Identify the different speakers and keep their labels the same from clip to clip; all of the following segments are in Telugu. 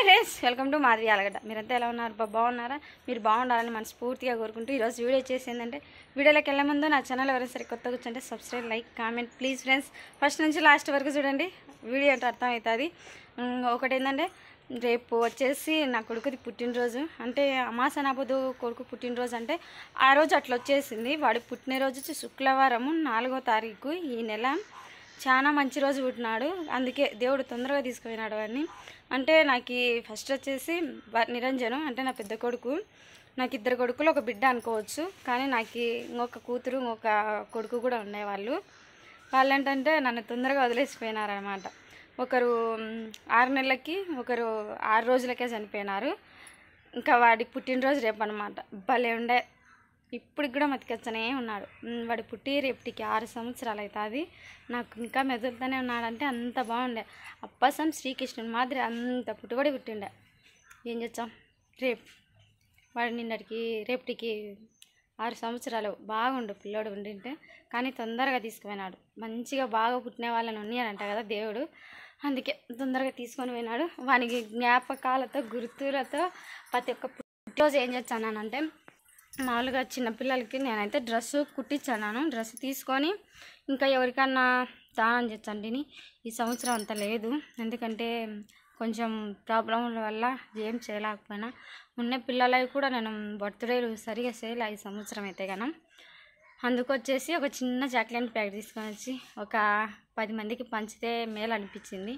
Speaker 1: hi friends welcome to Madhavi Alagadda మీరంతా ఎలా ఉన్నారు బాగున్నారా మీరు బాగుండాలని మనస్ఫూర్తిగా కోరుకుంటూ ఈరోజు వీడియో చేసి ఏంటంటే వీడియోలోకి వెళ్ళే ముందు నా ఛానల్ ఎవరైనా సరే కొత్త కూర్చుంటే subscribe like comment please friends first నుంచి లాస్ట్ వరకు చూడండి వీడియో అంటే అర్థమవుతుంది ఒకటి ఏంటంటే రేపు వచ్చేసి నా కొడుకుది పుట్టినరోజు అంటే అమాస నాబోదు కొడుకు పుట్టినరోజు అంటే ఆ రోజు అట్లా వచ్చేసింది వాడు పుట్టినరోజు శుక్రవారము నాలుగో తారీఖు ఈ నెల చాలా మంచి రోజు పుట్టినాడు అందుకే దేవుడు తొందరగా తీసుకుపోయినాడు వాడిని అంటే నాకు ఫస్ట్ వచ్చేసి నిరంజను అంటే నా పెద్ద కొడుకు నాకు ఇద్దరు కొడుకులు ఒక బిడ్డ అనుకోవచ్చు కానీ నాకు ఇంకొక కూతురు ఇంకొక కొడుకు కూడా ఉండేవాళ్ళు వాళ్ళు ఏంటంటే నన్ను తొందరగా వదిలేసిపోయినారనమాట ఒకరు ఆరు నెలలకి ఒకరు ఆరు రోజులకే చనిపోయినారు ఇంకా వాడికి పుట్టినరోజు రేపు అనమాట భలే ఉండే ఇప్పటికి కూడా మతికొచ్చనే ఉన్నాడు వాడు పుట్టి రేపటికి ఆరు సంవత్సరాలు అవుతుంది నాకు ఇంకా మెదులుతూనే ఉన్నాడంటే అంత బాగుండే అప్పసం శ్రీకృష్ణుని మాదిరి అంత పుట్టుబడి పుట్టిండే ఏం చేస్తాం రేపు వాడు నిన్నటికి రేపటికి ఆరు సంవత్సరాలు బాగుండు పిల్లోడు ఉండింటే కానీ తొందరగా తీసుకుపోయినాడు మంచిగా బాగా పుట్టిన వాళ్ళని ఉన్నారంట కదా దేవుడు అందుకే తొందరగా తీసుకొని పోయినాడు వానికి జ్ఞాపకాలతో గుర్తులతో ప్రతి ఒక్క పుట్టిరోజు ఏం చేస్తానంటే మామూలుగా చిన్నపిల్లలకి నేనైతే డ్రెస్సు కుట్టించాను డ్రెస్ తీసుకొని ఇంకా ఎవరికన్నా దానం చేచ్చండిని ఈ సంవత్సరం అంత లేదు ఎందుకంటే కొంచెం ప్రాబ్లం వల్ల ఏం చేయలేకపోయినా ఉన్న పిల్లలవి కూడా నేను బర్త్డేలు సరిగా చేయలే ఈ సంవత్సరం అయితే కనం వచ్చేసి ఒక చిన్న చాక్లెట్ ప్యాక్ తీసుకొని వచ్చి ఒక పది మందికి పంచితే మేలు అనిపించింది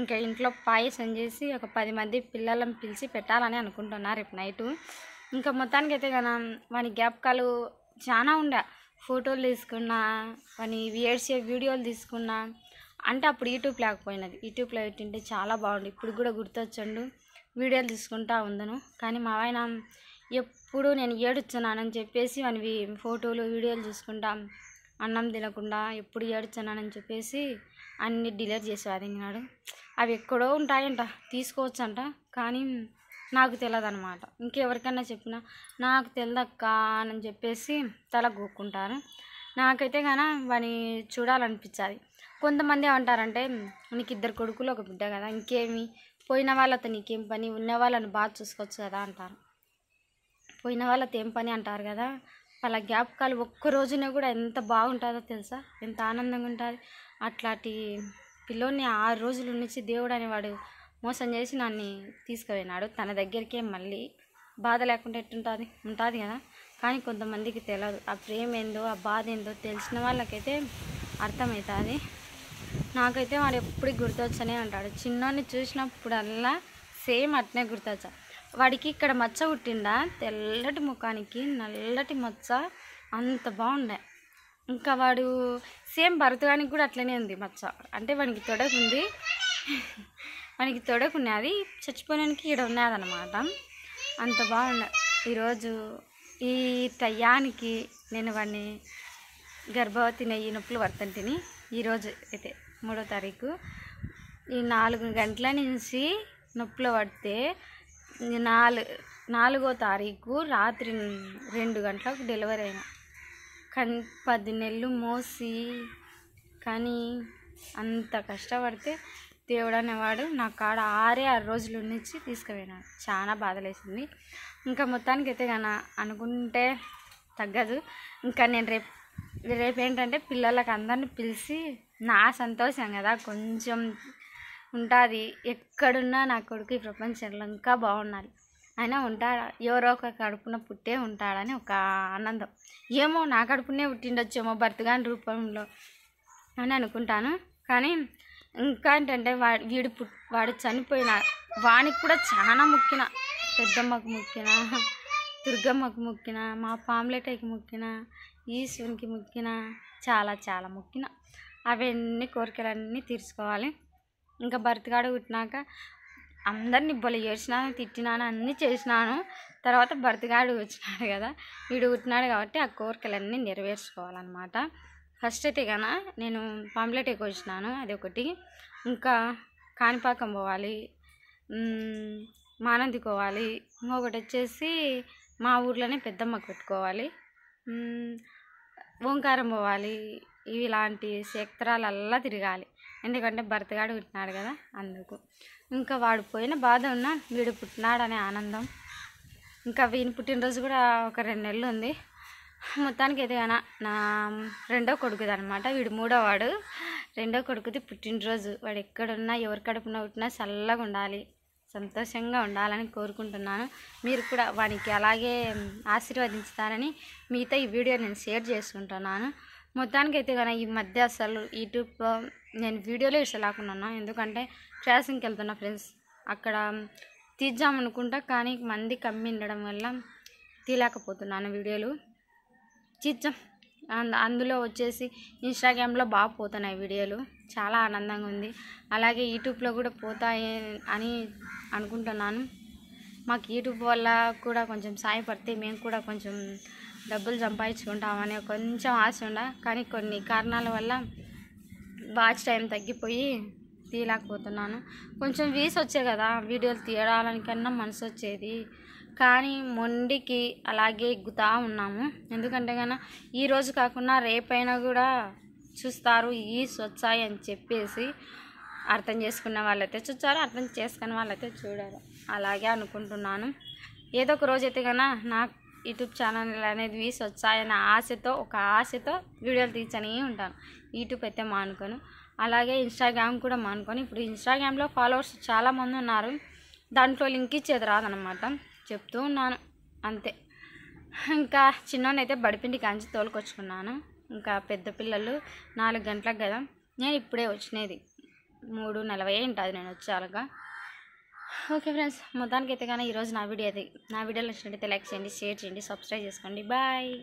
Speaker 1: ఇంకా ఇంట్లో పాయసం చేసి ఒక పది మంది పిల్లలను పిలిచి పెట్టాలని అనుకుంటున్నాను రేపు నైటు ఇంకా మొత్తానికి అయితే కదా వాని జ్ఞాపకాలు చాలా ఉండే ఫోటోలు తీసుకున్నా వాని వేడ్సే వీడియోలు తీసుకున్నా అంటే అప్పుడు యూట్యూబ్ లేకపోయినది యూట్యూబ్లో పెట్టింటే చాలా బాగుండు ఇప్పుడు కూడా గుర్తొచ్చండు వీడియోలు తీసుకుంటా ఉందను కానీ మా ఆయన ఎప్పుడు నేను ఏడుచున్నానని చెప్పేసి వానివి ఫోటోలు వీడియోలు చూసుకుంటా అన్నం తినకుండా ఎప్పుడు ఏడుచున్నానని చెప్పేసి అన్ని డిలీట్ చేసేవాడు అవి ఎక్కడో ఉంటాయంట తీసుకోవచ్చంట కానీ నాకు అనమాట ఇంకెవరికైనా చెప్పినా నాకు తెలియదక్క అని చెప్పేసి తల గోక్కుంటారు నాకైతే కానీ వాని చూడాలనిపించాలి కొంతమంది ఏమంటారంటే నీకు ఇద్దరు కొడుకులు ఒక బిడ్డ కదా ఇంకేమి పోయిన వాళ్ళతో నీకేం పని ఉన్న వాళ్ళని బాగా చూసుకోవచ్చు కదా అంటారు పోయిన వాళ్ళతో ఏం పని అంటారు కదా వాళ్ళ కాలు ఒక్క రోజున కూడా ఎంత బాగుంటుందో తెలుసా ఎంత ఆనందంగా ఉంటుంది అట్లాంటి పిల్లోని ఆరు రోజుల నుంచి దేవుడు అనేవాడు మోసం చేసి నన్ను తీసుకుపోయినాడు తన దగ్గరికే మళ్ళీ బాధ లేకుండా ఎట్టుంటుంది ఉంటుంది కదా కానీ కొంతమందికి తెలియదు ఆ ప్రేమ ఏందో ఆ బాధ ఏందో తెలిసిన వాళ్ళకైతే అర్థమవుతుంది నాకైతే వాడు ఎప్పుడు గుర్తొచ్చనే అంటాడు చిన్నోని చూసినప్పుడల్లా సేమ్ అట్నే గుర్తొచ్చా వాడికి ఇక్కడ మచ్చ పుట్టిండా తెల్లటి ముఖానికి నల్లటి మచ్చ అంత బాగుండే ఇంకా వాడు సేమ్ భరతగానికి కూడా అట్లనే ఉంది మచ్చ అంటే వానికి తొడకుంది మనకి తొడకున్నది చచ్చిపోయానికి ఇక్కడ అనమాట అంత బాగుండ ఈరోజు ఈ టయానికి నేను వాడిని గర్భవతి నెయ్యి నొప్పులు తిని ఈరోజు అయితే మూడో తారీఖు ఈ నాలుగు గంటల నుంచి నొప్పులు పడితే నాలుగు నాలుగో తారీఖు రాత్రి రెండు గంటలకు డెలివరీ అయినా కన్ పది నెలలు మోసి కానీ అంత కష్టపడితే దేవుడు అనేవాడు నా కాడ ఆరే ఆరు రోజులు నుంచి తీసుకుపోయినాడు చాలా బాధలేసింది ఇంకా మొత్తానికి అయితే కన అనుకుంటే తగ్గదు ఇంకా నేను రేపు రేపు ఏంటంటే పిల్లలకు అందరిని పిలిచి నా సంతోషం కదా కొంచెం ఉంటుంది ఎక్కడున్నా నా కొడుకు ఈ ప్రపంచంలో ఇంకా బాగుండాలి అయినా ఉంటాడు ఎవరో ఒక కడుపున పుట్టే ఉంటాడని ఒక ఆనందం ఏమో నా కడుపునే పుట్టిండొచ్చేమో భర్తగాని రూపంలో అని అనుకుంటాను కానీ ఇంకా ఏంటంటే వా వీడు వాడు చనిపోయిన వానికి కూడా చాలా మొక్కిన పెద్దమ్మకు మొక్కిన దుర్గమ్మకు మొక్కిన మా పామ్లెట్కి మొక్కిన ఈశ్వరునికి మొక్కిన చాలా చాలా మొక్కిన అవన్నీ కోరికలన్నీ తీర్చుకోవాలి ఇంకా బర్త్గాడు పుట్టినాక అందరిని బొల చేసినాను తిట్టినాను అన్నీ చేసినాను తర్వాత బర్త్గాడు వచ్చినాడు కదా వీడు పుట్టినాడు కాబట్టి ఆ కోరికలన్నీ నెరవేర్చుకోవాలన్నమాట ఫస్ట్ అయితే కదా నేను పాంప్లెట్ ఎక్కువ వచ్చినాను అదొకటి ఇంకా కాణిపాకం పోవాలి మానంది పోవాలి ఇంకొకటి వచ్చేసి మా ఊర్లోనే పెద్దమ్మకు పెట్టుకోవాలి ఓంకారం పోవాలి ఇవి లాంటి క్షేత్రాలల్లా తిరగాలి ఎందుకంటే భర్తగాడు పుట్టినాడు కదా అందుకు ఇంకా వాడు పోయిన బాధ ఉన్నా వీడు పుట్టినాడు అనే ఆనందం ఇంకా వీని పుట్టినరోజు కూడా ఒక రెండు నెలలు ఉంది మొత్తానికి అయితే నా నా రెండో కొడుకుది అనమాట వీడు మూడో వాడు రెండో కొడుకుది పుట్టినరోజు వాడు ఎక్కడున్నా ఎవరి కడుపున పుట్టినా చల్లగా ఉండాలి సంతోషంగా ఉండాలని కోరుకుంటున్నాను మీరు కూడా వానికి అలాగే ఆశీర్వదించుతారని మీతో ఈ వీడియో నేను షేర్ చేసుకుంటున్నాను మొత్తానికి అయితే కానీ ఈ మధ్య అసలు యూట్యూబ్ నేను వీడియోలో ఇసలాకున్నాను ఎందుకంటే ట్రాసింగ్కి వెళ్తున్నా ఫ్రెండ్స్ అక్కడ తీద్దామనుకుంటా కానీ మంది కమ్మి ఉండడం వల్ల తీయలేకపోతున్నాను వీడియోలు చిచ్చం అందులో వచ్చేసి ఇన్స్టాగ్రామ్లో బాగా పోతున్నాయి వీడియోలు చాలా ఆనందంగా ఉంది అలాగే యూట్యూబ్లో కూడా పోతాయి అని అనుకుంటున్నాను మాకు యూట్యూబ్ వల్ల కూడా కొంచెం సాయపడితే మేము కూడా కొంచెం డబ్బులు సంపాదించుకుంటామని కొంచెం ఆశ ఉండ కానీ కొన్ని కారణాల వల్ల వాచ్ టైం తగ్గిపోయి తీయలేకపోతున్నాను కొంచెం వీస్ కదా వీడియోలు తీయడానికన్నా కన్నా మనసు వచ్చేది కానీ మొండికి అలాగే ఎగ్గుతూ ఉన్నాము ఎందుకంటే కన్నా ఈరోజు కాకుండా రేపైనా కూడా చూస్తారు ఈ స్వచ్ఛాయి అని చెప్పేసి అర్థం చేసుకున్న వాళ్ళైతే చూస్తారు అర్థం చేసుకున్న వాళ్ళైతే చూడరు అలాగే అనుకుంటున్నాను ఏదో ఒక రోజు అయితే కన్నా నా యూట్యూబ్ ఛానల్ అనేది వీస్ అనే ఆశతో ఒక ఆశతో వీడియోలు తీర్చని ఉంటాను యూట్యూబ్ అయితే మానుకొని అలాగే ఇన్స్టాగ్రామ్ కూడా మానుకొని ఇప్పుడు ఇన్స్టాగ్రామ్లో ఫాలోవర్స్ చాలామంది ఉన్నారు దాంట్లో లింక్ ఇచ్చేది రాదనమాట చెప్తూ ఉన్నాను అంతే ఇంకా చిన్నోనైతే బడిపిండి కాంచి తోలుకొచ్చుకున్నాను ఇంకా పెద్ద పిల్లలు నాలుగు గంటలకు కదా నేను ఇప్పుడే వచ్చినది మూడు నలభై ఉంటుంది నేను వచ్చేలాగా ఓకే ఫ్రెండ్స్ మొత్తానికి అయితే కానీ ఈరోజు నా వీడియో అది నా వీడియోలో నచ్చినట్టయితే లైక్ చేయండి షేర్ చేయండి సబ్స్క్రైబ్ చేసుకోండి బాయ్